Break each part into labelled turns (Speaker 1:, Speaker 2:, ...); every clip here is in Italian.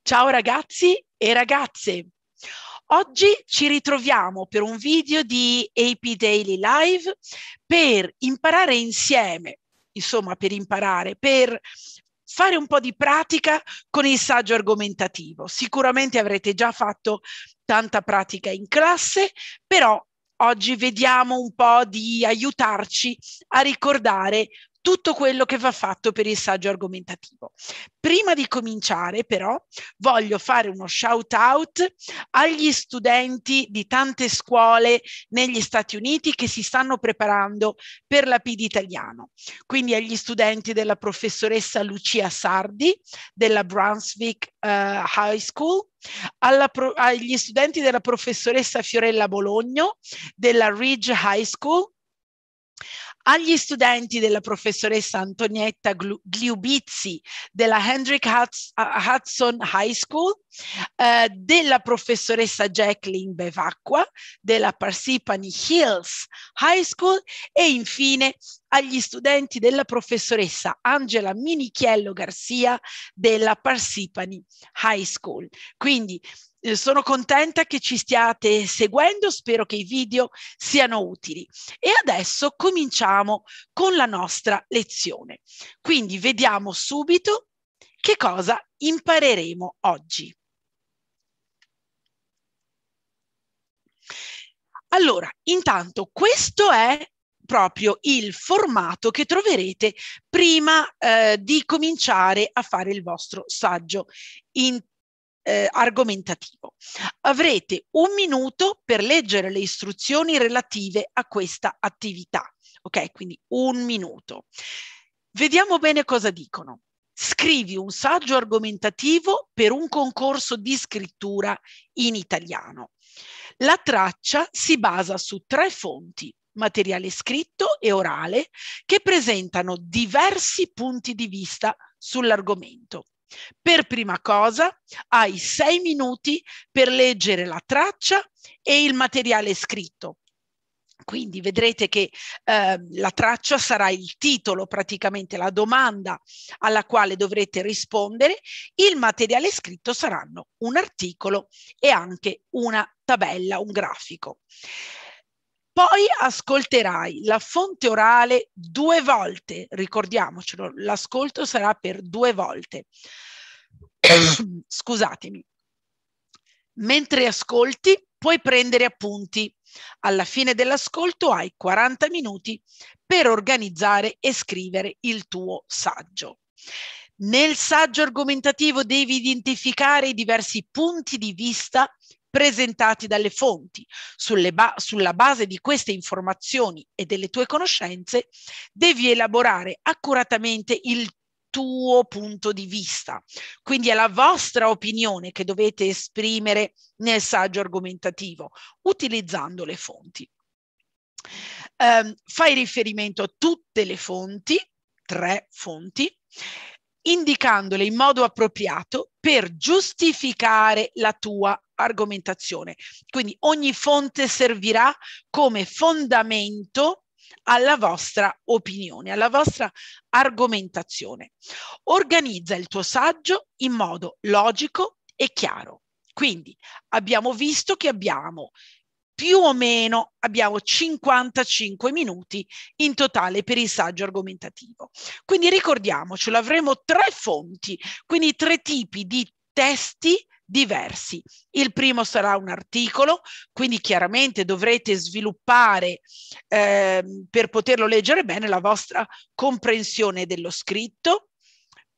Speaker 1: Ciao ragazzi e ragazze! Oggi ci ritroviamo per un video di AP Daily Live per imparare insieme, insomma per imparare, per fare un po' di pratica con il saggio argomentativo. Sicuramente avrete già fatto tanta pratica in classe, però oggi vediamo un po' di aiutarci a ricordare tutto quello che va fatto per il saggio argomentativo. Prima di cominciare però voglio fare uno shout out agli studenti di tante scuole negli Stati Uniti che si stanno preparando per la PD italiano, quindi agli studenti della professoressa Lucia Sardi della Brunswick uh, High School, pro- agli studenti della professoressa Fiorella Bologno della Ridge High School, agli studenti della professoressa Antonietta Gliubizzi della Hendrik Hudson High School, eh, della professoressa Jacqueline Bevacqua della Parsippany Hills High School e infine agli studenti della professoressa Angela Minichiello Garcia della Parsippany High School. Quindi eh, sono contenta che ci stiate seguendo, spero che i video siano utili. E adesso cominciamo con la nostra lezione. Quindi vediamo subito che cosa impareremo oggi. Allora, intanto questo è proprio il formato che troverete prima eh, di cominciare a fare il vostro saggio in eh, argomentativo. Avrete un minuto per leggere le istruzioni relative a questa attività. Ok, quindi un minuto. Vediamo bene cosa dicono. Scrivi un saggio argomentativo per un concorso di scrittura in italiano. La traccia si basa su tre fonti, materiale scritto e orale, che presentano diversi punti di vista sull'argomento. Per prima cosa hai sei minuti per leggere la traccia e il materiale scritto. Quindi vedrete che eh, la traccia sarà il titolo, praticamente la domanda alla quale dovrete rispondere. Il materiale scritto saranno un articolo e anche una tabella, un grafico. Poi ascolterai la fonte orale due volte, ricordiamocelo, l'ascolto sarà per due volte. Scusatemi. Mentre ascolti puoi prendere appunti. Alla fine dell'ascolto hai 40 minuti per organizzare e scrivere il tuo saggio. Nel saggio argomentativo devi identificare i diversi punti di vista presentati dalle fonti. Ba sulla base di queste informazioni e delle tue conoscenze devi elaborare accuratamente il tuo punto di vista. Quindi è la vostra opinione che dovete esprimere nel saggio argomentativo, utilizzando le fonti. Um, fai riferimento a tutte le fonti, tre fonti, indicandole in modo appropriato per giustificare la tua argomentazione. Quindi ogni fonte servirà come fondamento alla vostra opinione, alla vostra argomentazione. Organizza il tuo saggio in modo logico e chiaro. Quindi abbiamo visto che abbiamo più o meno abbiamo 55 minuti in totale per il saggio argomentativo. Quindi ricordiamocelo, avremo tre fonti, quindi tre tipi di testi diversi. Il primo sarà un articolo, quindi chiaramente dovrete sviluppare eh, per poterlo leggere bene la vostra comprensione dello scritto.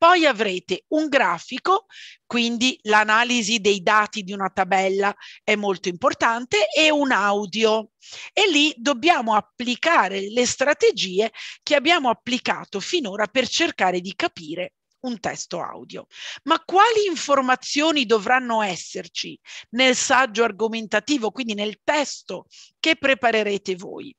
Speaker 1: Poi avrete un grafico, quindi l'analisi dei dati di una tabella è molto importante, e un audio. E lì dobbiamo applicare le strategie che abbiamo applicato finora per cercare di capire un testo audio. Ma quali informazioni dovranno esserci nel saggio argomentativo, quindi nel testo che preparerete voi?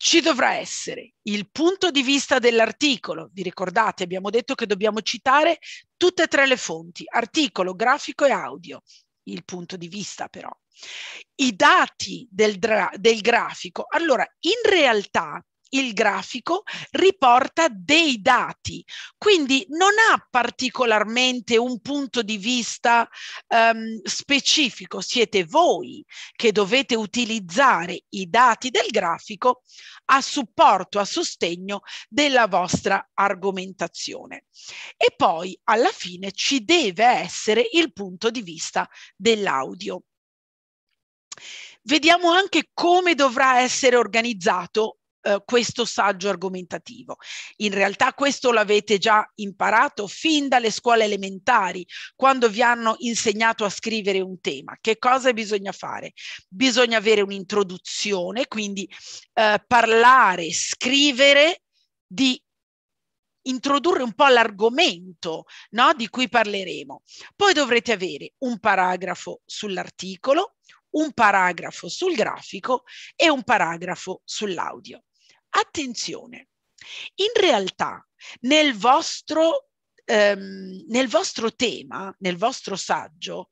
Speaker 1: ci dovrà essere il punto di vista dell'articolo, vi ricordate abbiamo detto che dobbiamo citare tutte e tre le fonti, articolo, grafico e audio, il punto di vista però. I dati del, del grafico, allora in realtà il grafico riporta dei dati, quindi non ha particolarmente un punto di vista ehm, specifico, siete voi che dovete utilizzare i dati del grafico a supporto, a sostegno della vostra argomentazione. E poi alla fine ci deve essere il punto di vista dell'audio. Vediamo anche come dovrà essere organizzato eh, questo saggio argomentativo. In realtà questo l'avete già imparato fin dalle scuole elementari, quando vi hanno insegnato a scrivere un tema. Che cosa bisogna fare? Bisogna avere un'introduzione, quindi eh, parlare, scrivere di introdurre un po' l'argomento no, di cui parleremo. Poi dovrete avere un paragrafo sull'articolo, un paragrafo sul grafico e un paragrafo sull'audio. Attenzione, in realtà nel vostro, ehm, nel vostro tema, nel vostro saggio,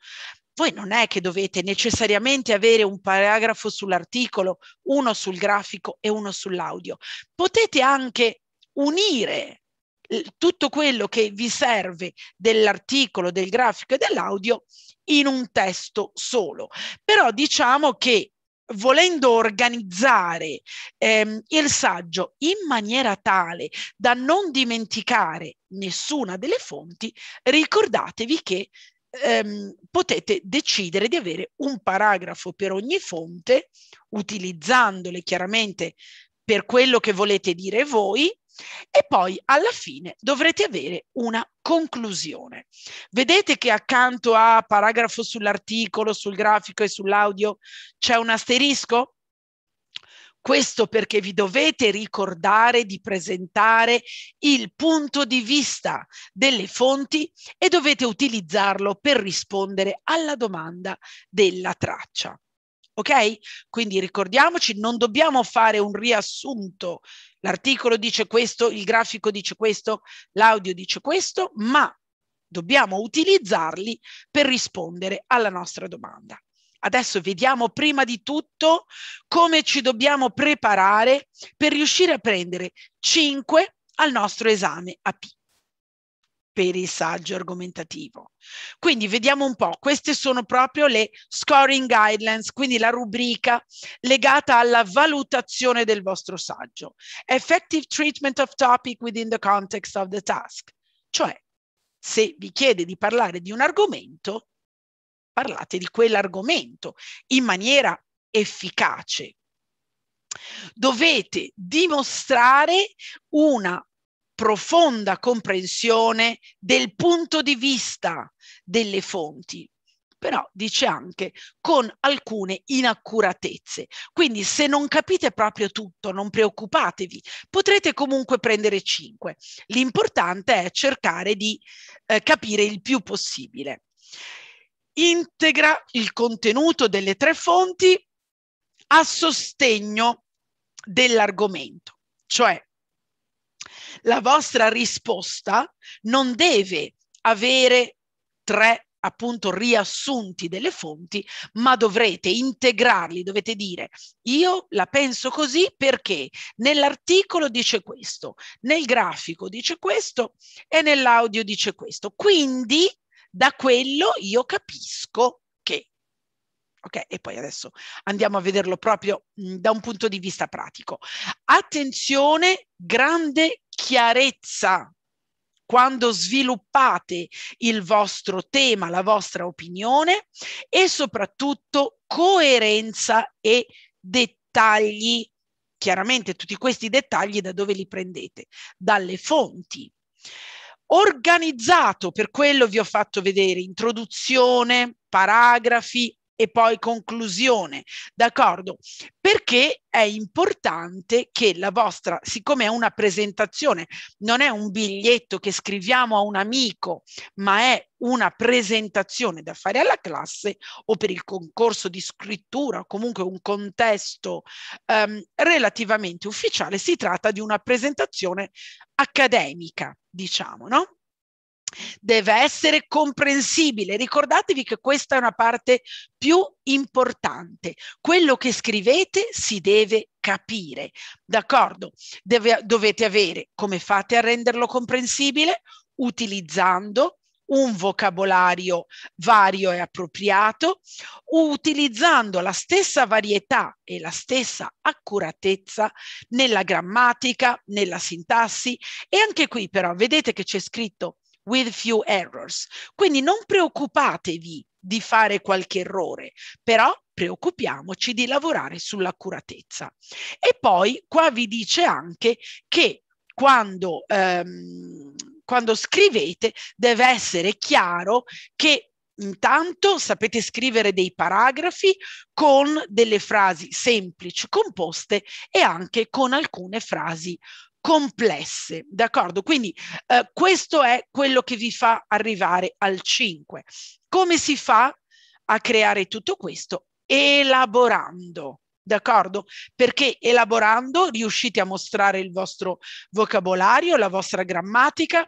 Speaker 1: voi non è che dovete necessariamente avere un paragrafo sull'articolo, uno sul grafico e uno sull'audio. Potete anche unire tutto quello che vi serve dell'articolo, del grafico e dell'audio in un testo solo. Però diciamo che volendo organizzare ehm, il saggio in maniera tale da non dimenticare nessuna delle fonti, ricordatevi che ehm, potete decidere di avere un paragrafo per ogni fonte, utilizzandole chiaramente per quello che volete dire voi, e poi alla fine dovrete avere una conclusione. Vedete che accanto a paragrafo sull'articolo, sul grafico e sull'audio c'è un asterisco? Questo perché vi dovete ricordare di presentare il punto di vista delle fonti e dovete utilizzarlo per rispondere alla domanda della traccia. Ok? Quindi ricordiamoci, non dobbiamo fare un riassunto l'articolo dice questo, il grafico dice questo, l'audio dice questo, ma dobbiamo utilizzarli per rispondere alla nostra domanda. Adesso vediamo prima di tutto come ci dobbiamo preparare per riuscire a prendere 5 al nostro esame AP per il saggio argomentativo. Quindi vediamo un po', queste sono proprio le scoring guidelines, quindi la rubrica legata alla valutazione del vostro saggio. Effective treatment of topic within the context of the task, cioè se vi chiede di parlare di un argomento, parlate di quell'argomento in maniera efficace. Dovete dimostrare una profonda comprensione del punto di vista delle fonti, però dice anche con alcune inaccuratezze. Quindi se non capite proprio tutto, non preoccupatevi, potrete comunque prendere 5. L'importante è cercare di eh, capire il più possibile. Integra il contenuto delle tre fonti a sostegno dell'argomento, cioè la vostra risposta non deve avere tre appunto riassunti delle fonti, ma dovrete integrarli, dovete dire io la penso così perché nell'articolo dice questo, nel grafico dice questo e nell'audio dice questo. Quindi da quello io capisco Ok, e poi adesso andiamo a vederlo proprio mhmm, da un punto di vista pratico. Attenzione, grande chiarezza quando sviluppate il vostro tema, la vostra opinione e soprattutto coerenza e dettagli. Chiaramente tutti questi dettagli da dove li prendete? Dalle fonti. Organizzato, per quello vi ho fatto vedere introduzione, paragrafi, e poi conclusione, d'accordo? Perché è importante che la vostra, siccome è una presentazione, non è un biglietto che scriviamo a un amico, ma è una presentazione da fare alla classe o per il concorso di scrittura comunque un contesto ehm, relativamente ufficiale, si tratta di una presentazione accademica, diciamo, no? deve essere comprensibile. Ricordatevi che questa è una parte più importante. Quello che scrivete si deve capire, d'accordo? Deve, dovete avere, come fate a renderlo comprensibile? Utilizzando un vocabolario vario e appropriato, utilizzando la stessa varietà e la stessa accuratezza nella grammatica, nella sintassi e anche qui però vedete che c'è scritto with few errors. Quindi non preoccupatevi di fare qualche errore, però preoccupiamoci di lavorare sull'accuratezza. E poi qua vi dice anche che quando, ehm, quando scrivete deve essere chiaro che intanto sapete scrivere dei paragrafi con delle frasi semplici, composte e anche con alcune frasi complesse, d'accordo? Quindi eh, questo è quello che vi fa arrivare al 5. Come si fa a creare tutto questo? Elaborando, d'accordo? Perché elaborando riuscite a mostrare il vostro vocabolario, la vostra grammatica,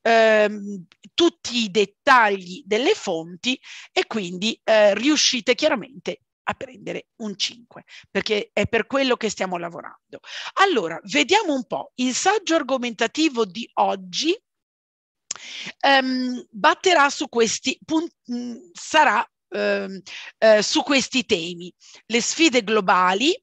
Speaker 1: ehm, tutti i dettagli delle fonti e quindi eh, riuscite chiaramente a prendere un 5, perché è per quello che stiamo lavorando. Allora, vediamo un po'. Il saggio argomentativo di oggi um, batterà su questi punti, mm, sarà um, uh, su questi temi, le sfide globali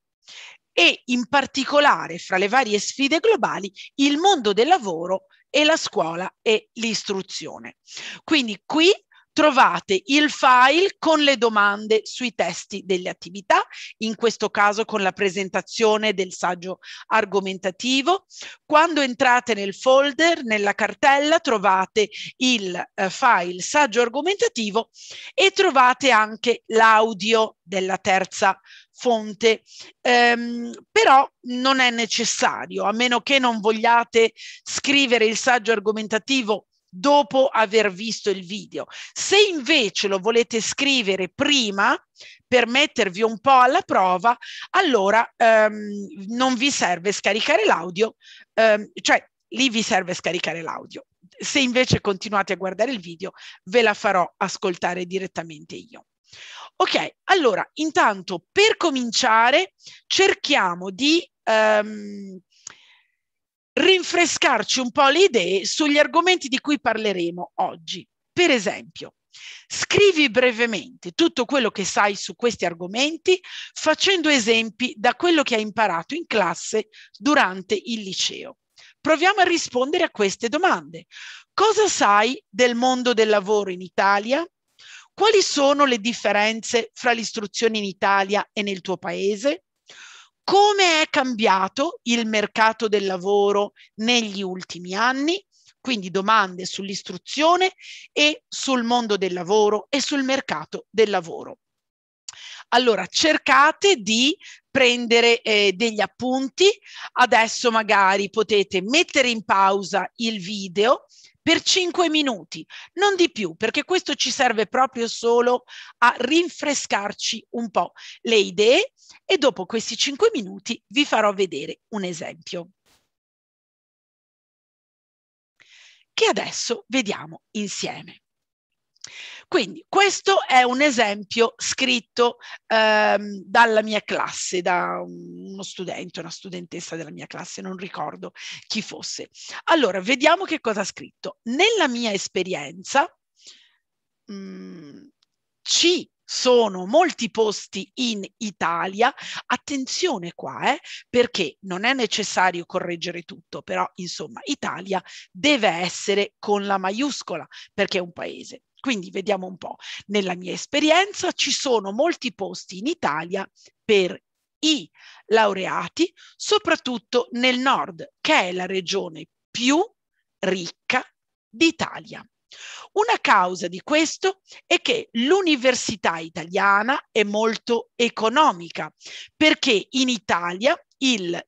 Speaker 1: e in particolare fra le varie sfide globali il mondo del lavoro e la scuola e l'istruzione. Quindi qui trovate il file con le domande sui testi delle attività, in questo caso con la presentazione del saggio argomentativo. Quando entrate nel folder, nella cartella, trovate il eh, file saggio argomentativo e trovate anche l'audio della terza fonte, ehm, però non è necessario, a meno che non vogliate scrivere il saggio argomentativo dopo aver visto il video. Se invece lo volete scrivere prima per mettervi un po' alla prova, allora ehm, non vi serve scaricare l'audio, ehm, cioè lì vi serve scaricare l'audio. Se invece continuate a guardare il video, ve la farò ascoltare direttamente io. Ok, allora intanto per cominciare cerchiamo di... Ehm, rinfrescarci un po' le idee sugli argomenti di cui parleremo oggi. Per esempio, scrivi brevemente tutto quello che sai su questi argomenti facendo esempi da quello che hai imparato in classe durante il liceo. Proviamo a rispondere a queste domande. Cosa sai del mondo del lavoro in Italia? Quali sono le differenze fra l'istruzione in Italia e nel tuo paese? come è cambiato il mercato del lavoro negli ultimi anni, quindi domande sull'istruzione e sul mondo del lavoro e sul mercato del lavoro. Allora, cercate di prendere eh, degli appunti. Adesso magari potete mettere in pausa il video per 5 minuti, non di più, perché questo ci serve proprio solo a rinfrescarci un po' le idee e dopo questi 5 minuti vi farò vedere un esempio. Che adesso vediamo insieme. Quindi questo è un esempio scritto ehm, dalla mia classe, da uno studente, una studentessa della mia classe, non ricordo chi fosse. Allora, vediamo che cosa ha scritto. Nella mia esperienza mh, mm, ci sono molti posti in Italia. Attenzione qua, eh, perché non è necessario correggere tutto, però insomma Italia deve essere con la maiuscola perché è un paese. Quindi vediamo un po', nella mia esperienza ci sono molti posti in Italia per i laureati, soprattutto nel nord, che è la regione più ricca d'Italia. Una causa di questo è che l'università italiana è molto economica, perché in Italia il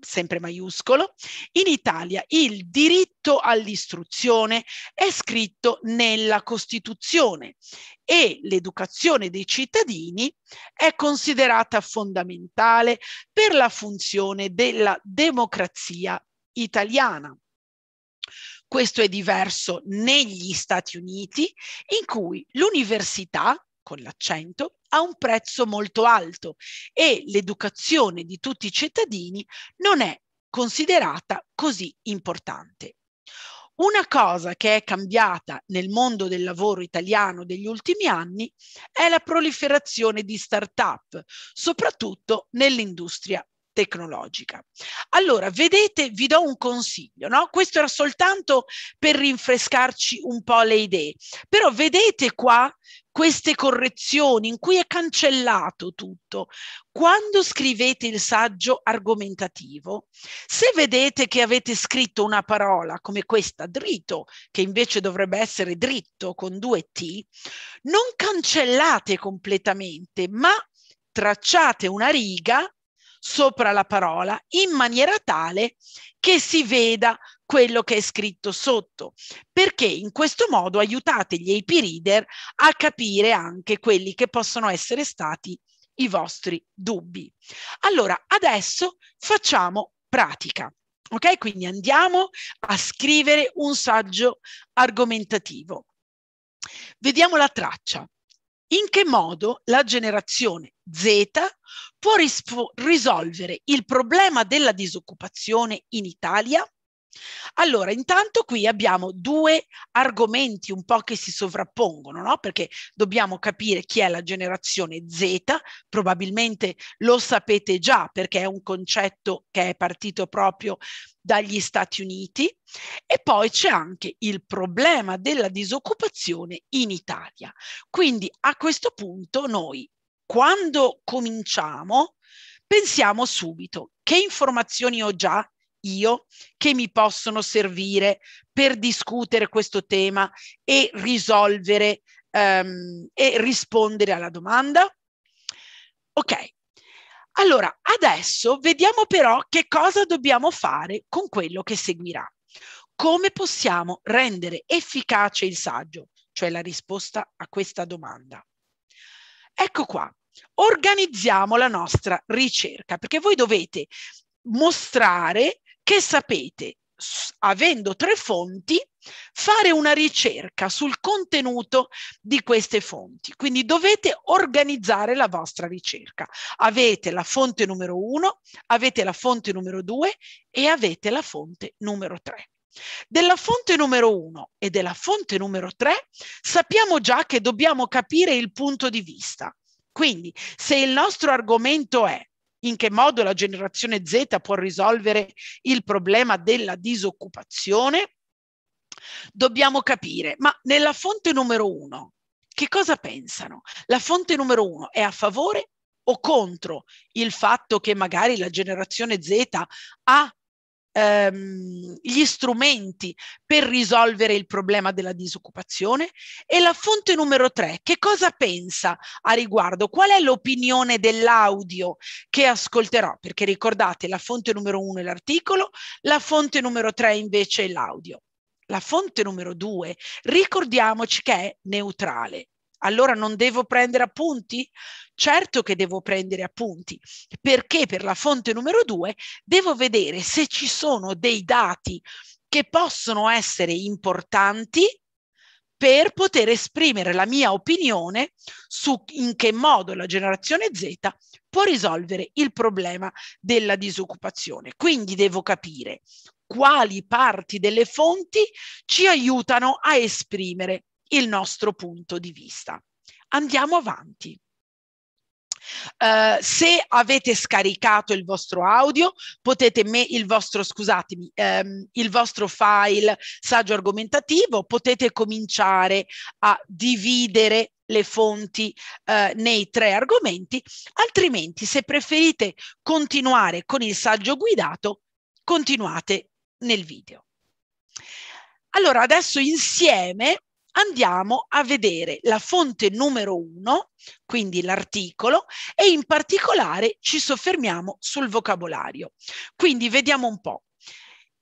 Speaker 1: sempre maiuscolo, in Italia il diritto all'istruzione è scritto nella Costituzione e l'educazione dei cittadini è considerata fondamentale per la funzione della democrazia italiana. Questo è diverso negli Stati Uniti, in cui l'università, con l'accento, a un prezzo molto alto e l'educazione di tutti i cittadini non è considerata così importante. Una cosa che è cambiata nel mondo del lavoro italiano degli ultimi anni è la proliferazione di start-up, soprattutto nell'industria tecnologica. Allora, vedete, vi do un consiglio, no? Questo era soltanto per rinfrescarci un po' le idee, però vedete qua queste correzioni in cui è cancellato tutto. Quando scrivete il saggio argomentativo, se vedete che avete scritto una parola come questa, dritto, che invece dovrebbe essere dritto con due T, non cancellate completamente, ma tracciate una riga sopra la parola in maniera tale che si veda quello che è scritto sotto, perché in questo modo aiutate gli AP reader a capire anche quelli che possono essere stati i vostri dubbi. Allora, adesso facciamo pratica. Ok? Quindi andiamo a scrivere un saggio argomentativo. Vediamo la traccia. In che modo la generazione Z può risolvere il problema della disoccupazione in Italia allora, intanto qui abbiamo due argomenti un po' che si sovrappongono, no? perché dobbiamo capire chi è la generazione Z, probabilmente lo sapete già perché è un concetto che è partito proprio dagli Stati Uniti e poi c'è anche il problema della disoccupazione in Italia. Quindi a questo punto noi quando cominciamo pensiamo subito che informazioni ho già io che mi possono servire per discutere questo tema e risolvere um, e rispondere alla domanda? Ok, allora adesso vediamo però che cosa dobbiamo fare con quello che seguirà. Come possiamo rendere efficace il saggio, cioè la risposta a questa domanda? Ecco qua, organizziamo la nostra ricerca, perché voi dovete mostrare che sapete, avendo tre fonti, fare una ricerca sul contenuto di queste fonti. Quindi dovete organizzare la vostra ricerca. Avete la fonte numero uno, avete la fonte numero due e avete la fonte numero tre. Della fonte numero 1 e della fonte numero 3 sappiamo già che dobbiamo capire il punto di vista. Quindi se il nostro argomento è in che modo la generazione Z può risolvere il problema della disoccupazione, dobbiamo capire, ma nella fonte numero uno, che cosa pensano? La fonte numero uno è a favore o contro il fatto che magari la generazione Z ha ehm, gli strumenti per risolvere il problema della disoccupazione? E la fonte numero tre, che cosa pensa a riguardo? Qual è l'opinione dell'audio che ascolterò? Perché ricordate, la fonte numero uno è l'articolo, la fonte numero tre invece è l'audio. La fonte numero due, ricordiamoci che è neutrale allora non devo prendere appunti? Certo che devo prendere appunti, perché per la fonte numero due devo vedere se ci sono dei dati che possono essere importanti per poter esprimere la mia opinione su in che modo la generazione Z può risolvere il problema della disoccupazione. Quindi devo capire quali parti delle fonti ci aiutano a esprimere il nostro punto di vista. Andiamo avanti. Uh, se avete scaricato il vostro audio, potete me, il vostro, scusatemi, um, il vostro file saggio argomentativo, potete cominciare a dividere le fonti eh, nei tre argomenti, altrimenti se preferite continuare con il saggio guidato, continuate nel video. Allora, adesso insieme andiamo a vedere la fonte numero uno, quindi l'articolo, e in particolare ci soffermiamo sul vocabolario. Quindi vediamo un po'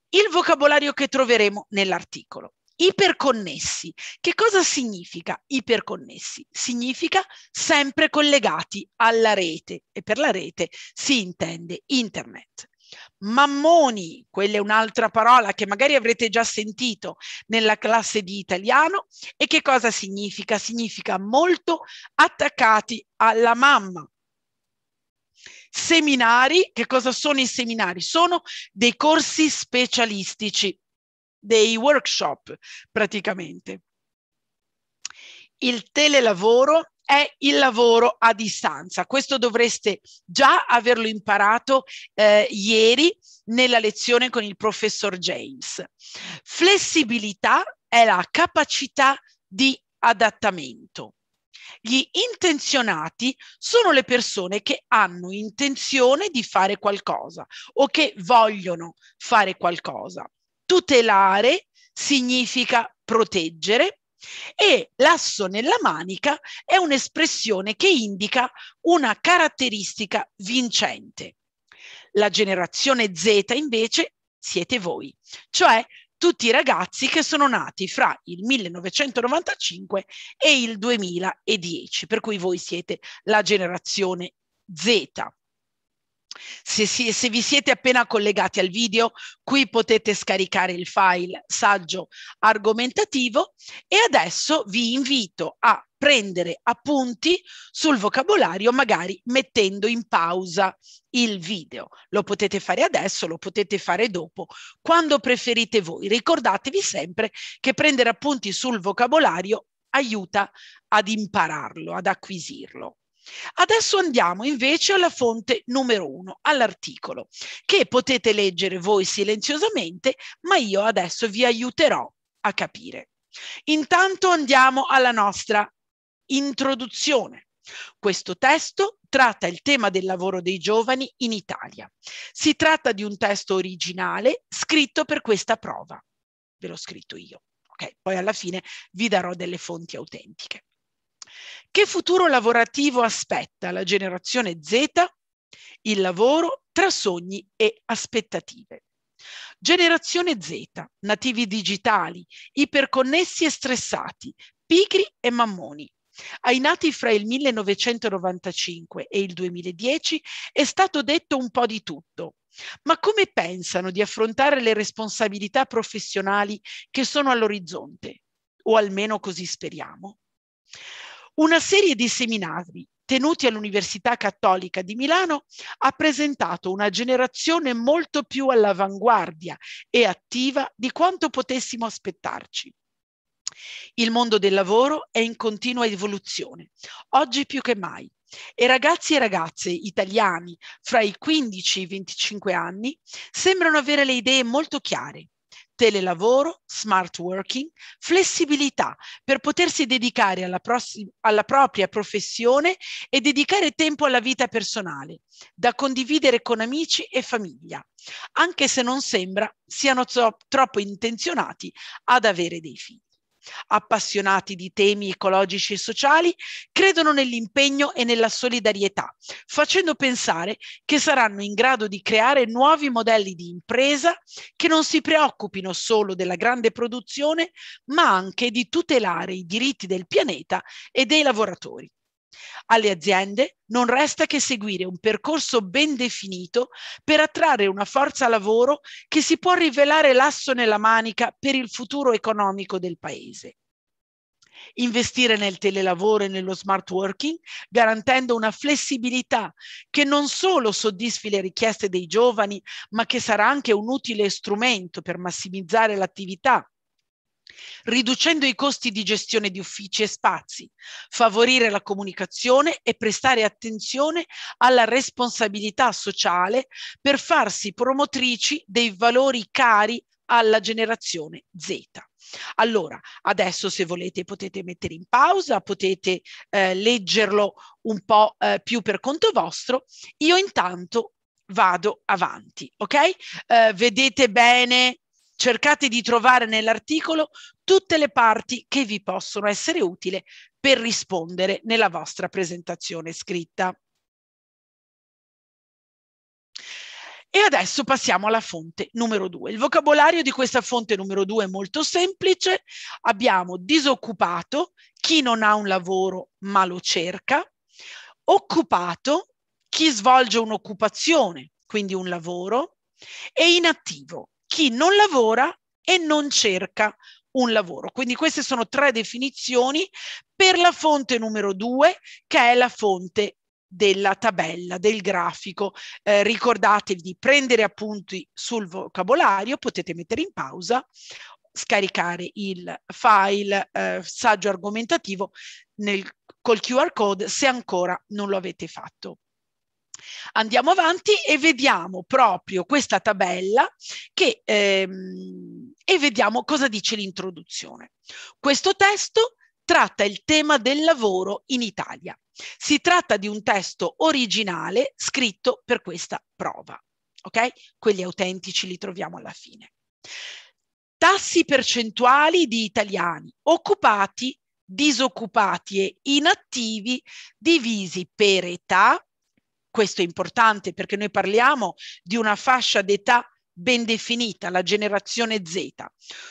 Speaker 1: il vocabolario che troveremo nell'articolo. Iperconnessi. Che cosa significa iperconnessi? Significa sempre collegati alla rete e per la rete si intende internet mammoni, quella è un'altra parola che magari avrete già sentito nella classe di italiano, e che cosa significa? Significa molto attaccati alla mamma. Seminari, che cosa sono i seminari? Sono dei corsi specialistici, dei workshop praticamente. Il telelavoro è il lavoro a distanza. Questo dovreste già averlo imparato eh, ieri nella lezione con il professor James. Flessibilità è la capacità di adattamento. Gli intenzionati sono le persone che hanno intenzione di fare qualcosa o che vogliono fare qualcosa. Tutelare significa proteggere, e l'asso nella manica è un'espressione che indica una caratteristica vincente. La generazione Z invece siete voi, cioè tutti i ragazzi che sono nati fra il 1995 e il 2010, per cui voi siete la generazione Z. Se, si, se, vi siete appena collegati al video, qui potete scaricare il file saggio argomentativo e adesso vi invito a prendere appunti sul vocabolario, magari mettendo in pausa il video. Lo potete fare adesso, lo potete fare dopo, quando preferite voi. Ricordatevi sempre che prendere appunti sul vocabolario aiuta ad impararlo, ad acquisirlo. Adesso andiamo invece alla fonte numero uno, all'articolo, che potete leggere voi silenziosamente, ma io adesso vi aiuterò a capire. Intanto andiamo alla nostra introduzione. Questo testo tratta il tema del lavoro dei giovani in Italia. Si tratta di un testo originale scritto per questa prova. Ve l'ho scritto io. Okay, poi alla fine vi darò delle fonti autentiche. Che futuro lavorativo aspetta la generazione Z? Il lavoro tra sogni e aspettative. Generazione Z, nativi digitali, iperconnessi e stressati, pigri e mammoni. Ai nati fra il 1995 e il 2010 è stato detto un po' di tutto, ma come pensano di affrontare le responsabilità professionali che sono all'orizzonte? O almeno così speriamo. Una serie di seminari tenuti all'Università Cattolica di Milano ha presentato una generazione molto più all'avanguardia e attiva di quanto potessimo aspettarci. Il mondo del lavoro è in continua evoluzione, oggi più che mai. E ragazzi e ragazze italiani fra i 15 e i 25 anni sembrano avere le idee molto chiare telelavoro, smart working, flessibilità per potersi dedicare alla, prossima, alla propria professione e dedicare tempo alla vita personale, da condividere con amici e famiglia, anche se non sembra siano troppo intenzionati ad avere dei figli appassionati di temi ecologici e sociali, credono nell'impegno e nella solidarietà, facendo pensare che saranno in grado di creare nuovi modelli di impresa che non si preoccupino solo della grande produzione, ma anche di tutelare i diritti del pianeta e dei lavoratori. Alle aziende non resta che seguire un percorso ben definito per attrarre una forza lavoro che si può rivelare l'asso nella manica per il futuro economico del Paese. Investire nel telelavoro e nello smart working, garantendo una flessibilità che non solo soddisfi le richieste dei giovani, ma che sarà anche un utile strumento per massimizzare l'attività riducendo i costi di gestione di uffici e spazi, favorire la comunicazione e prestare attenzione alla responsabilità sociale per farsi promotrici dei valori cari alla generazione Z. Allora, adesso se volete potete mettere in pausa, potete eh, leggerlo un po' eh, più per conto vostro. Io intanto vado avanti, ok? Eh, vedete bene Cercate di trovare nell'articolo tutte le parti che vi possono essere utili per rispondere nella vostra presentazione scritta. E adesso passiamo alla fonte numero 2. Il vocabolario di questa fonte numero 2 è molto semplice. Abbiamo disoccupato, chi non ha un lavoro ma lo cerca, occupato, chi svolge un'occupazione, quindi un lavoro, e inattivo, chi non lavora e non cerca un lavoro. Quindi queste sono tre definizioni per la fonte numero due, che è la fonte della tabella, del grafico. Eh, ricordatevi di prendere appunti sul vocabolario, potete mettere in pausa, scaricare il file eh, saggio argomentativo nel, col QR code se ancora non lo avete fatto. Andiamo avanti e vediamo proprio questa tabella che, ehm, e vediamo cosa dice l'introduzione. Questo testo tratta il tema del lavoro in Italia. Si tratta di un testo originale scritto per questa prova. Ok? Quelli autentici li troviamo alla fine. Tassi percentuali di italiani occupati, disoccupati e inattivi divisi per età, questo è importante perché noi parliamo di una fascia d'età ben definita, la generazione Z,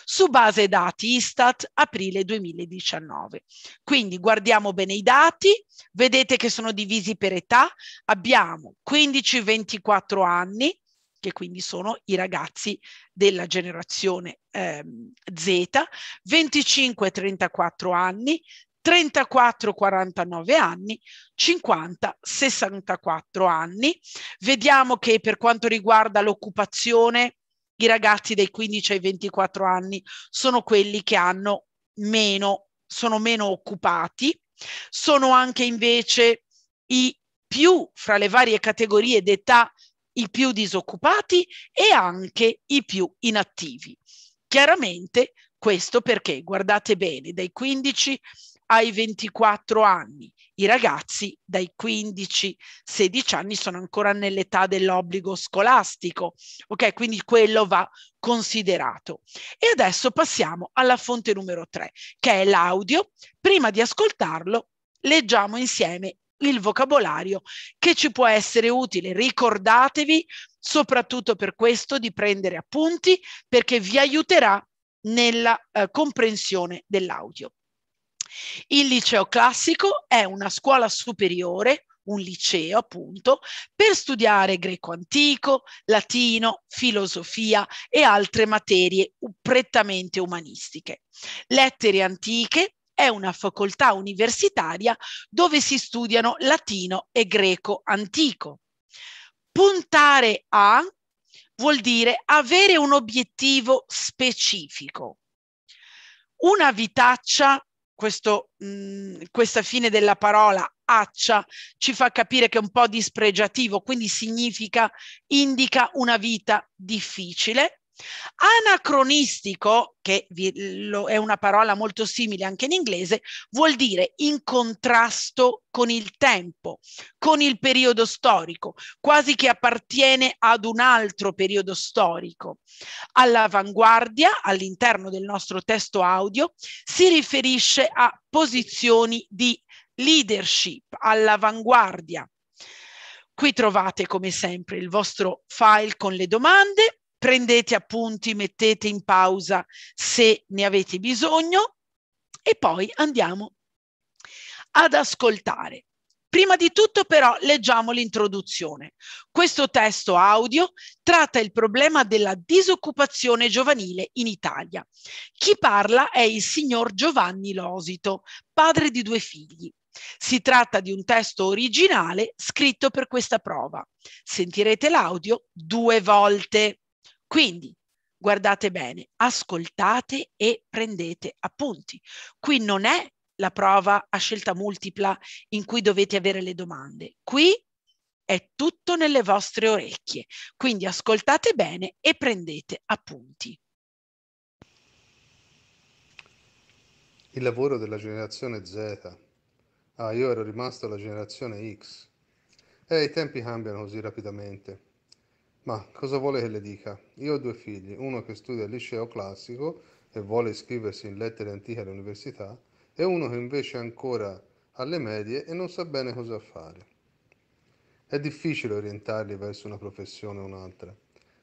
Speaker 1: su base dati Istat aprile 2019. Quindi guardiamo bene i dati, vedete che sono divisi per età, abbiamo 15-24 anni, che quindi sono i ragazzi della generazione ehm, Z, 25-34 anni, 34-49 anni, 50-64 anni. Vediamo che per quanto riguarda l'occupazione, i ragazzi dai 15 ai 24 anni sono quelli che hanno meno, sono meno occupati. Sono anche invece i più, fra le varie categorie d'età, i più disoccupati e anche i più inattivi. Chiaramente questo perché, guardate bene, dai 15 ai 24 anni. I ragazzi dai 15-16 anni sono ancora nell'età dell'obbligo scolastico, ok? Quindi quello va considerato. E adesso passiamo alla fonte numero 3, che è l'audio. Prima di ascoltarlo, leggiamo insieme il vocabolario che ci può essere utile. Ricordatevi soprattutto per questo di prendere appunti perché vi aiuterà nella eh, comprensione dell'audio. Il liceo classico è una scuola superiore, un liceo appunto, per studiare greco antico, latino, filosofia e altre materie prettamente umanistiche. Lettere antiche è una facoltà universitaria dove si studiano latino e greco antico. Puntare a vuol dire avere un obiettivo specifico. Una vitaccia questo, mh, mm, questa fine della parola accia ci fa capire che è un po' dispregiativo, quindi significa, indica una vita difficile, Anacronistico, che vi, lo, è una parola molto simile anche in inglese, vuol dire in contrasto con il tempo, con il periodo storico, quasi che appartiene ad un altro periodo storico. All'avanguardia, all'interno del nostro testo audio, si riferisce a posizioni di leadership, all'avanguardia. Qui trovate come sempre il vostro file con le domande prendete appunti, mettete in pausa se ne avete bisogno e poi andiamo ad ascoltare. Prima di tutto però leggiamo l'introduzione. Questo testo audio tratta il problema della disoccupazione giovanile in Italia. Chi parla è il signor Giovanni Losito, padre di due figli. Si tratta di un testo originale scritto per questa prova. Sentirete l'audio due volte. Quindi guardate bene, ascoltate e prendete appunti. Qui non è la prova a scelta multipla in cui dovete avere le domande. Qui è tutto nelle vostre orecchie, quindi ascoltate bene e prendete appunti.
Speaker 2: Il lavoro della generazione Z. Ah, io ero rimasto alla generazione X. E eh, i tempi cambiano così rapidamente. Ma cosa vuole che le dica? Io ho due figli, uno che studia al liceo classico e vuole iscriversi in lettere antiche all'università e uno che invece è ancora alle medie e non sa bene cosa fare. È difficile orientarli verso una professione o un'altra.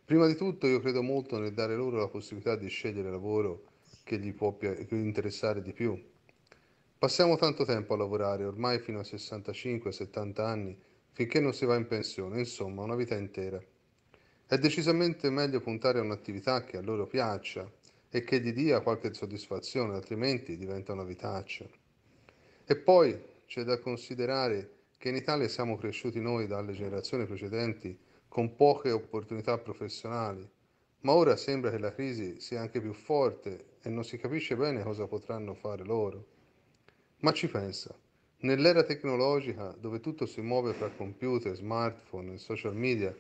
Speaker 2: Prima di tutto io credo molto nel dare loro la possibilità di scegliere il lavoro che gli può interessare di più. Passiamo tanto tempo a lavorare, ormai fino a 65-70 anni, finché non si va in pensione, insomma una vita intera. È decisamente meglio puntare a un'attività che a loro piaccia e che gli dia qualche soddisfazione, altrimenti diventa una vitaccia. E poi c'è da considerare che in Italia siamo cresciuti noi dalle generazioni precedenti con poche opportunità professionali, ma ora sembra che la crisi sia anche più forte e non si capisce bene cosa potranno fare loro. Ma ci pensa, nell'era tecnologica dove tutto si muove fra computer, smartphone e social media,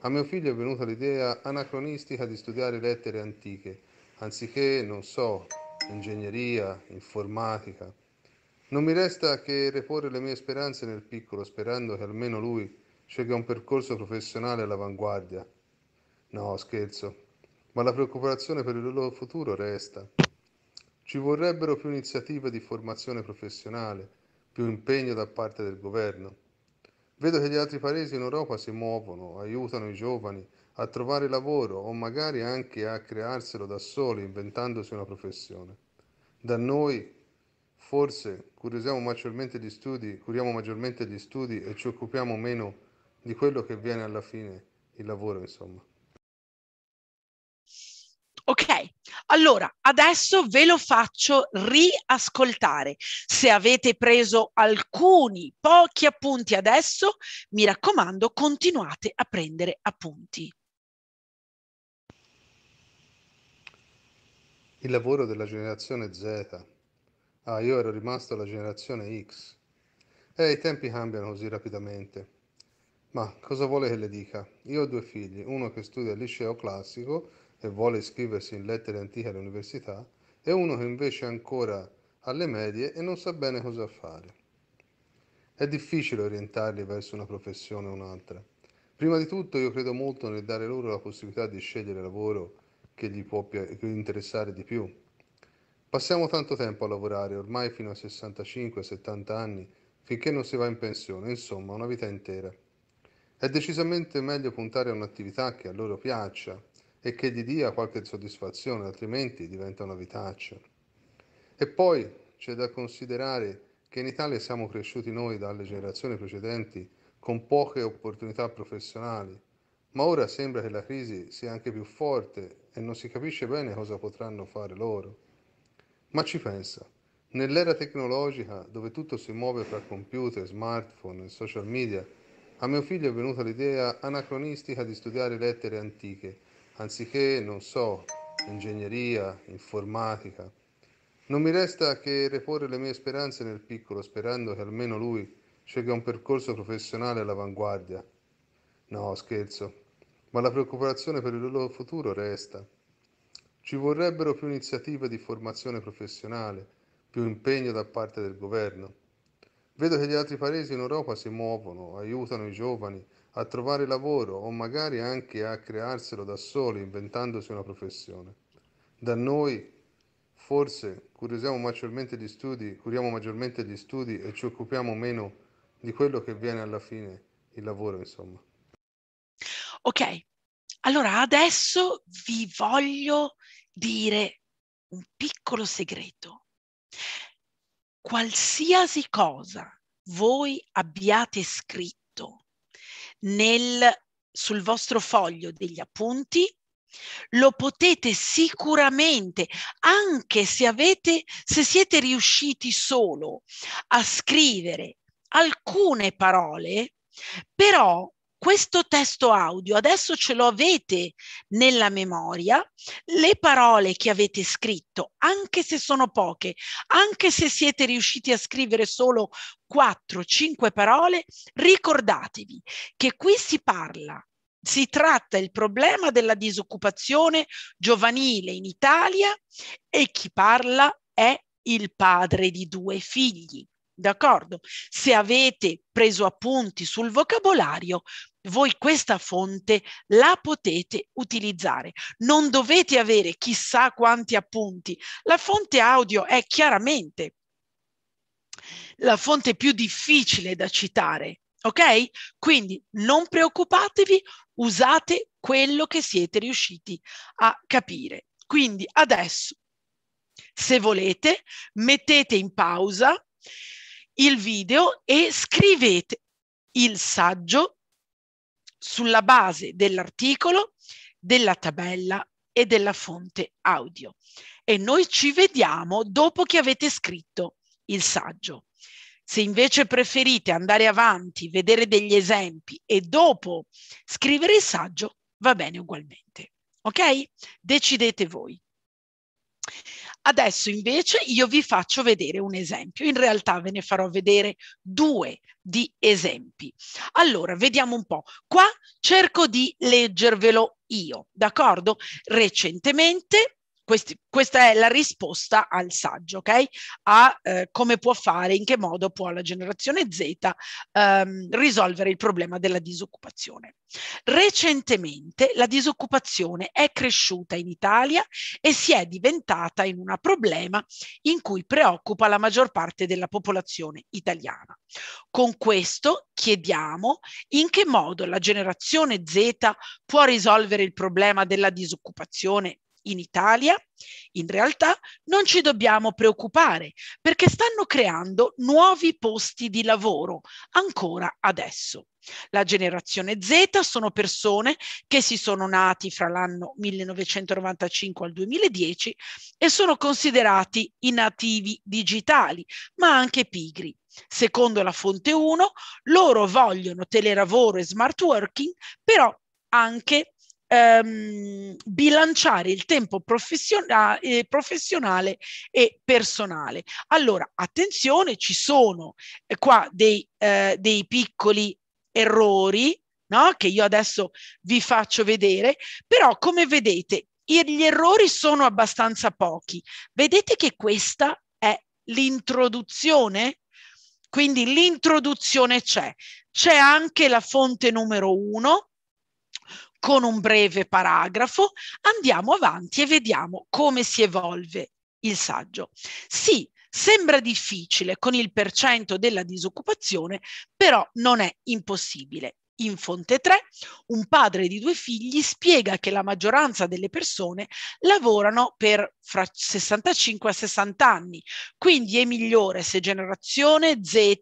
Speaker 2: a mio figlio è venuta l'idea anacronistica di studiare lettere antiche, anziché, non so, ingegneria, informatica. Non mi resta che reporre le mie speranze nel piccolo, sperando che almeno lui scelga un percorso professionale all'avanguardia. No, scherzo, ma la preoccupazione per il loro futuro resta. Ci vorrebbero più iniziative di formazione professionale, più impegno da parte del governo. Vedo che gli altri paesi in Europa si muovono, aiutano i giovani a trovare lavoro o magari anche a crearselo da soli, inventandosi una professione. Da noi forse curiamo maggiormente gli studi, curiamo maggiormente gli studi e ci occupiamo meno di quello che viene alla fine, il lavoro insomma.
Speaker 1: Allora, adesso ve lo faccio riascoltare. Se avete preso alcuni pochi appunti adesso, mi raccomando, continuate a prendere appunti.
Speaker 2: Il lavoro della generazione Z. Ah, io ero rimasto alla generazione X. E i tempi cambiano così rapidamente. Ma cosa vuole che le dica? Io ho due figli, uno che studia al liceo classico e vuole iscriversi in lettere antiche all'università e uno che invece è ancora alle medie e non sa bene cosa fare. È difficile orientarli verso una professione o un'altra. Prima di tutto io credo molto nel dare loro la possibilità di scegliere lavoro che gli può interessare di più. Passiamo tanto tempo a lavorare, ormai fino a 65-70 anni, finché non si va in pensione, insomma una vita intera. È decisamente meglio puntare a un'attività che a loro piaccia, e che gli dia qualche soddisfazione, altrimenti diventa una vitaccia. E poi c'è da considerare che in Italia siamo cresciuti noi dalle generazioni precedenti con poche opportunità professionali, ma ora sembra che la crisi sia anche più forte e non si capisce bene cosa potranno fare loro. Ma ci pensa, nell'era tecnologica dove tutto si muove fra computer, smartphone e social media, a mio figlio è venuta l'idea anacronistica di studiare lettere antiche anziché, non so, ingegneria, informatica. Non mi resta che reporre le mie speranze nel piccolo, sperando che almeno lui scelga un percorso professionale all'avanguardia. No, scherzo, ma la preoccupazione per il loro futuro resta. Ci vorrebbero più iniziative di formazione professionale, più impegno da parte del governo. Vedo che gli altri paesi in Europa si muovono, aiutano i giovani a trovare lavoro o magari anche a crearselo da soli inventandosi una professione. Da noi forse curiosiamo maggiormente gli studi, curiamo maggiormente gli studi e ci occupiamo meno di quello che viene alla fine il lavoro, insomma.
Speaker 1: Ok, allora adesso vi voglio dire un piccolo segreto. Qualsiasi cosa voi abbiate scritto, nel, sul vostro foglio degli appunti, lo potete sicuramente, anche se, avete, se siete riusciti solo a scrivere alcune parole, però questo testo audio adesso ce lo avete nella memoria, le parole che avete scritto, anche se sono poche, anche se siete riusciti a scrivere solo 4-5 parole, ricordatevi che qui si parla si tratta il problema della disoccupazione giovanile in Italia e chi parla è il padre di due figli. D'accordo? Se avete preso appunti sul vocabolario, voi questa fonte la potete utilizzare. Non dovete avere chissà quanti appunti. La fonte audio è chiaramente la fonte più difficile da citare, ok? Quindi non preoccupatevi, usate quello che siete riusciti a capire. Quindi adesso, se volete, mettete in pausa il video e scrivete il saggio sulla base dell'articolo, della tabella e della fonte audio. E noi ci vediamo dopo che avete scritto il saggio. Se invece preferite andare avanti, vedere degli esempi e dopo scrivere il saggio, va bene ugualmente. Ok? Decidete voi. Adesso invece io vi faccio vedere un esempio, in realtà ve ne farò vedere due di esempi. Allora, vediamo un po'. Qua cerco di leggervelo io, d'accordo? Recentemente questi, questa è la risposta al saggio, ok? A eh, come può fare, in che modo può la generazione Z ehm, risolvere il problema della disoccupazione. Recentemente la disoccupazione è cresciuta in Italia e si è diventata in un problema in cui preoccupa la maggior parte della popolazione italiana. Con questo chiediamo in che modo la generazione Z può risolvere il problema della disoccupazione in Italia, in realtà non ci dobbiamo preoccupare perché stanno creando nuovi posti di lavoro ancora adesso. La generazione Z sono persone che si sono nati fra l'anno 1995 al 2010 e sono considerati i nativi digitali, ma anche pigri. Secondo la fonte 1, loro vogliono telelavoro e smart working, però anche ehm, bilanciare il tempo professiona- eh, professionale e personale. Allora, attenzione, ci sono eh, qua dei, eh, dei piccoli errori no? che io adesso vi faccio vedere, però come vedete gli errori sono abbastanza pochi. Vedete che questa è l'introduzione? Quindi l'introduzione c'è. C'è anche la fonte numero uno, con un breve paragrafo, andiamo avanti e vediamo come si evolve il saggio. Sì, sembra difficile con il percento della disoccupazione, però non è impossibile. In Fonte 3, un padre di due figli spiega che la maggioranza delle persone lavorano per fra 65 e 60 anni, quindi è migliore se generazione Z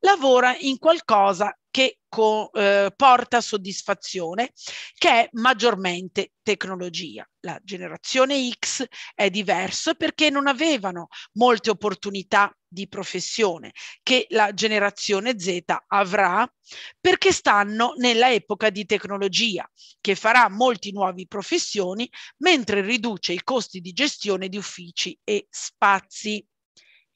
Speaker 1: lavora in qualcosa che co- eh, porta soddisfazione, che è maggiormente tecnologia. La generazione X è diverso perché non avevano molte opportunità di professione che la generazione Z avrà perché stanno nella epoca di tecnologia che farà molti nuovi professioni mentre riduce i costi di gestione di uffici e spazi.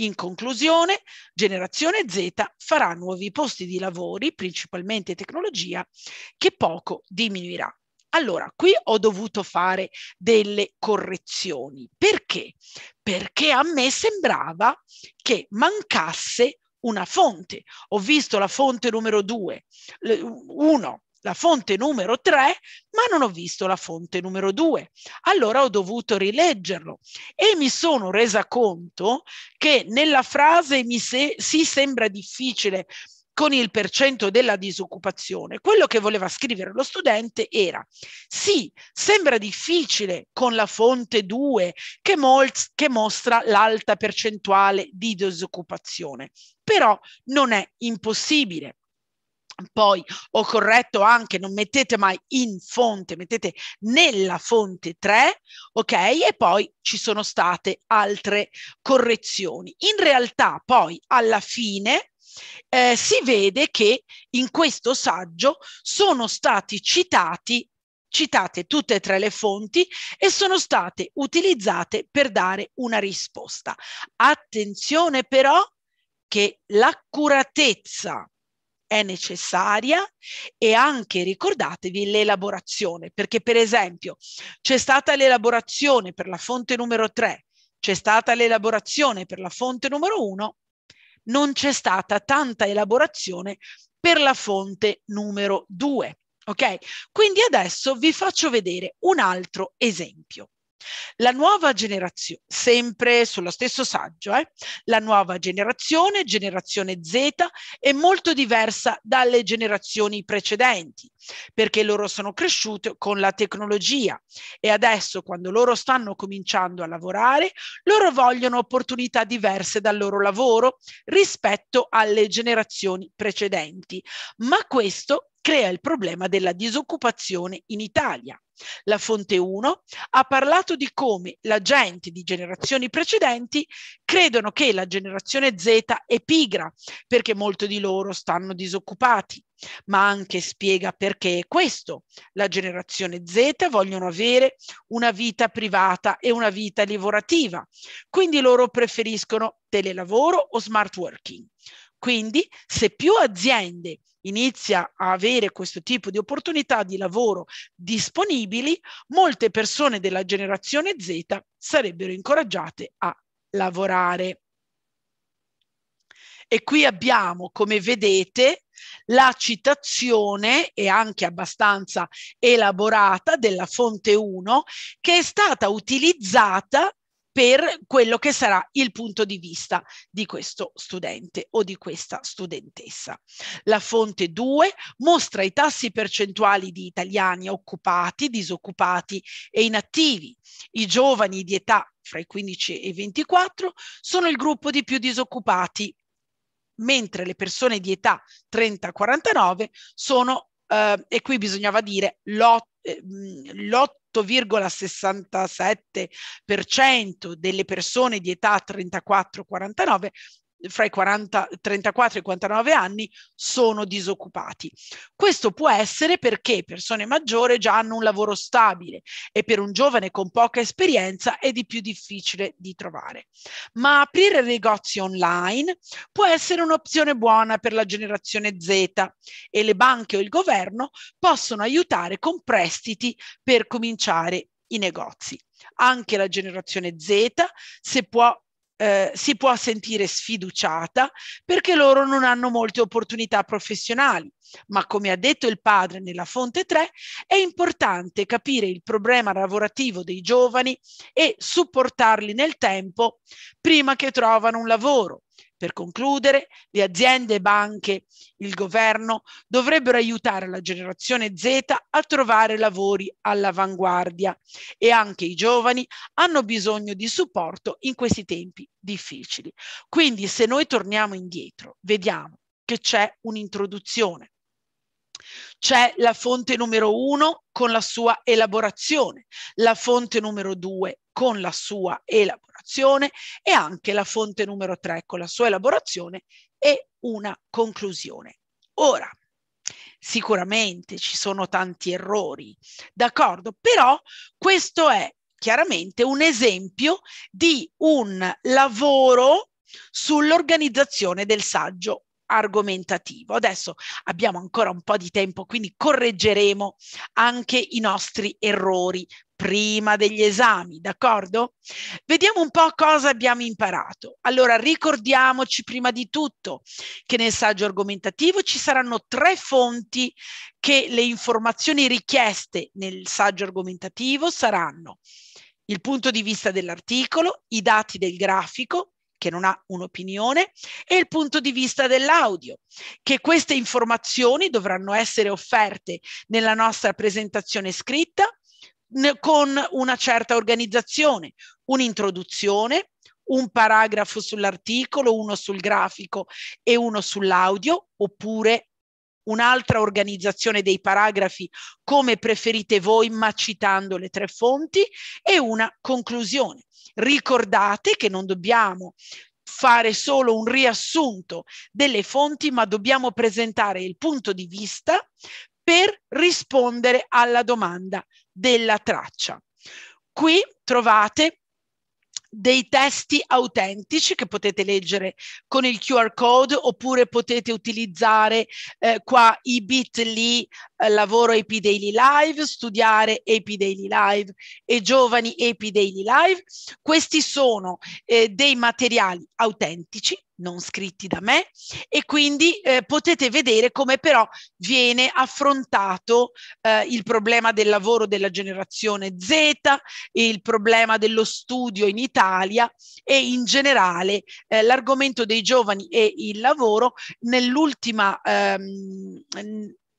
Speaker 1: In conclusione, Generazione Z farà nuovi posti di lavori, principalmente tecnologia, che poco diminuirà. Allora, qui ho dovuto fare delle correzioni. Perché? Perché a me sembrava che mancasse una fonte. Ho visto la fonte numero 2, 1, la fonte numero 3, ma non ho visto la fonte numero 2. Allora ho dovuto rileggerlo e mi sono resa conto che nella frase mi se si sembra difficile con il percento della disoccupazione, quello che voleva scrivere lo studente era sì, sembra difficile con la fonte 2 che, che mostra l'alta percentuale di disoccupazione, però non è impossibile. Poi ho corretto anche, non mettete mai in fonte, mettete nella fonte 3, ok? E poi ci sono state altre correzioni. In realtà poi alla fine eh, si vede che in questo saggio sono stati citati citate tutte e tre le fonti e sono state utilizzate per dare una risposta. Attenzione però che l'accuratezza è necessaria e anche ricordatevi l'elaborazione, perché per esempio c'è stata l'elaborazione per la fonte numero 3, c'è stata l'elaborazione per la fonte numero 1, non c'è stata tanta elaborazione per la fonte numero 2. Ok? Quindi adesso vi faccio vedere un altro esempio. La nuova generazione, sempre sullo stesso saggio, eh? la nuova generazione, generazione Z, è molto diversa dalle generazioni precedenti, perché loro sono cresciute con la tecnologia e adesso quando loro stanno cominciando a lavorare, loro vogliono opportunità diverse dal loro lavoro rispetto alle generazioni precedenti. Ma questo crea il problema della disoccupazione in Italia. La Fonte 1 ha parlato di come la gente di generazioni precedenti credono che la generazione Z è pigra perché molto di loro stanno disoccupati, ma anche spiega perché è questo. La generazione Z vogliono avere una vita privata e una vita lavorativa, quindi loro preferiscono telelavoro o smart working. Quindi se più aziende inizia a avere questo tipo di opportunità di lavoro disponibili, molte persone della generazione Z sarebbero incoraggiate a lavorare. E qui abbiamo, come vedete, la citazione e anche abbastanza elaborata della fonte 1 che è stata utilizzata per quello che sarà il punto di vista di questo studente o di questa studentessa. La fonte 2 mostra i tassi percentuali di italiani occupati, disoccupati e inattivi. I giovani di età fra i 15 e i 24 sono il gruppo di più disoccupati, mentre le persone di età 30-49 sono Uh, e qui bisognava dire l'8 Ehm, l'8,67% delle persone di età 34-49 fra i 40, 34 e i 49 anni sono disoccupati. Questo può essere perché persone maggiori già hanno un lavoro stabile e per un giovane con poca esperienza è di più difficile di trovare. Ma aprire negozi online può essere un'opzione buona per la generazione Z e le banche o il governo possono aiutare con prestiti per cominciare i negozi. Anche la generazione Z, se può, eh, si può sentire sfiduciata perché loro non hanno molte opportunità professionali. Ma come ha detto il padre nella fonte 3, è importante capire il problema lavorativo dei giovani e supportarli nel tempo prima che trovano un lavoro per concludere, le aziende, banche, il governo dovrebbero aiutare la generazione Z a trovare lavori all'avanguardia e anche i giovani hanno bisogno di supporto in questi tempi difficili. Quindi se noi torniamo indietro, vediamo che c'è un'introduzione c'è la fonte numero uno con la sua elaborazione, la fonte numero due con la sua elaborazione e anche la fonte numero tre con la sua elaborazione e una conclusione. Ora, sicuramente ci sono tanti errori, d'accordo, però questo è chiaramente un esempio di un lavoro sull'organizzazione del saggio argomentativo. Adesso abbiamo ancora un po' di tempo, quindi correggeremo anche i nostri errori prima degli esami, d'accordo? Vediamo un po' cosa abbiamo imparato. Allora, ricordiamoci prima di tutto che nel saggio argomentativo ci saranno tre fonti che le informazioni richieste nel saggio argomentativo saranno il punto di vista dell'articolo, i dati del grafico che non ha un'opinione, e il punto di vista dell'audio, che queste informazioni dovranno essere offerte nella nostra presentazione scritta con una certa organizzazione, un'introduzione, un paragrafo sull'articolo, uno sul grafico e uno sull'audio, oppure un'altra organizzazione dei paragrafi come preferite voi, ma citando le tre fonti, e una conclusione. Ricordate che non dobbiamo fare solo un riassunto delle fonti, ma dobbiamo presentare il punto di vista per rispondere alla domanda della traccia. Qui trovate dei testi autentici che potete leggere con il QR code oppure potete utilizzare eh, qua i bit.ly eh, lavoro AP Daily Live, studiare AP Daily Live e giovani AP Daily Live. Questi sono eh, dei materiali autentici non scritti da me e quindi eh, potete vedere come però viene affrontato eh, il problema del lavoro della generazione Z, il problema dello studio in Italia e in generale eh, l'argomento dei giovani e il lavoro nell'ultima ehm,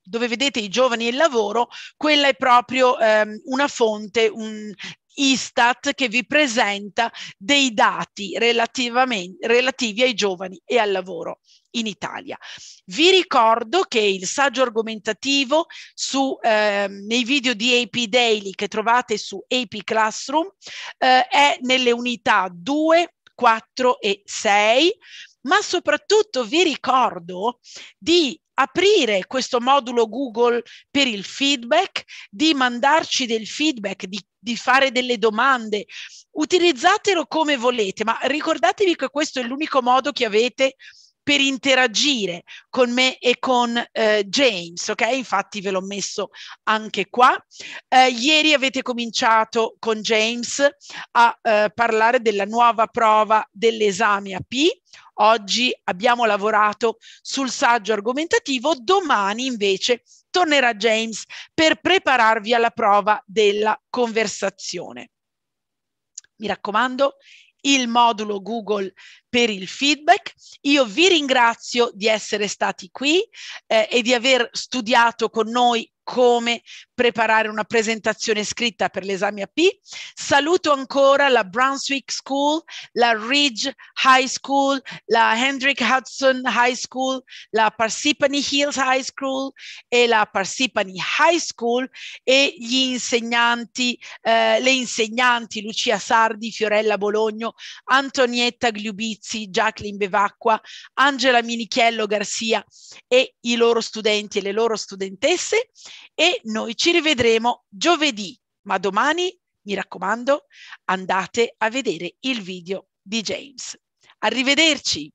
Speaker 1: dove vedete i giovani e il lavoro, quella è proprio ehm, una fonte un, Istat che vi presenta dei dati relativi ai giovani e al lavoro in Italia. Vi ricordo che il saggio argomentativo su, eh, nei video di AP Daily che trovate su AP Classroom eh, è nelle unità 2, 4 e 6 ma soprattutto vi ricordo di aprire questo modulo Google per il feedback, di mandarci del feedback, di, di, fare delle domande. Utilizzatelo come volete, ma ricordatevi che questo è l'unico modo che avete per interagire con me e con eh, James, ok? Infatti ve l'ho messo anche qua. Eh, ieri avete cominciato con James a eh, parlare della nuova prova dell'esame AP. Oggi abbiamo lavorato sul saggio argomentativo, domani invece tornerà James per prepararvi alla prova della conversazione. Mi raccomando, il modulo Google per il feedback. Io vi ringrazio di essere stati qui eh, e di aver studiato con noi come preparare una presentazione scritta per l'esame AP. Saluto ancora la Brunswick School, la Ridge High School, la Hendrick Hudson High School, la Parsippany Hills High School e la Parsippany High School e gli insegnanti, eh, le insegnanti Lucia Sardi, Fiorella Bologno, Antonietta Gliubizzi Pizzi, Jacqueline Bevacqua, Angela Minichiello Garcia e i loro studenti e le loro studentesse e noi ci rivedremo giovedì, ma domani, mi raccomando, andate a vedere il video di James. Arrivederci!